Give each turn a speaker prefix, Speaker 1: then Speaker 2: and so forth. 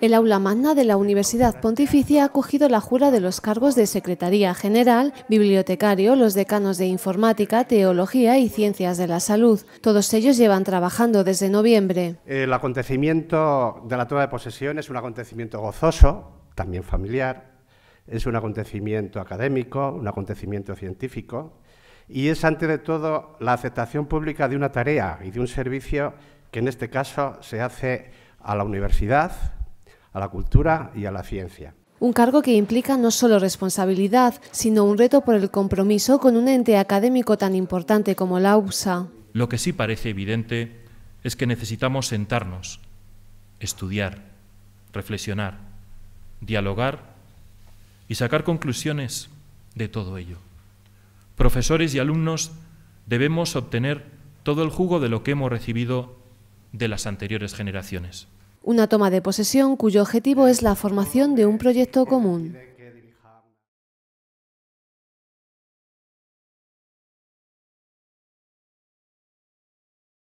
Speaker 1: El aula magna de la Universidad Pontificia ha acogido la jura de los cargos de Secretaría General, Bibliotecario, los decanos de Informática, Teología y Ciencias de la Salud. Todos ellos llevan trabajando desde noviembre.
Speaker 2: El acontecimiento de la toma de posesión es un acontecimiento gozoso, también familiar, es un acontecimiento académico, un acontecimiento científico y es ante de todo la aceptación pública de una tarea y de un servicio que en este caso se hace a la universidad, a la cultura y a la ciencia.
Speaker 1: Un cargo que implica no solo responsabilidad, sino un reto por el compromiso con un ente académico tan importante como la USA.
Speaker 3: Lo que sí parece evidente es que necesitamos sentarnos, estudiar, reflexionar, dialogar y sacar conclusiones de todo ello. Profesores y alumnos debemos obtener todo el jugo de lo que hemos recibido de las anteriores generaciones
Speaker 1: una toma de posesión cuyo objetivo es la formación de un proyecto común.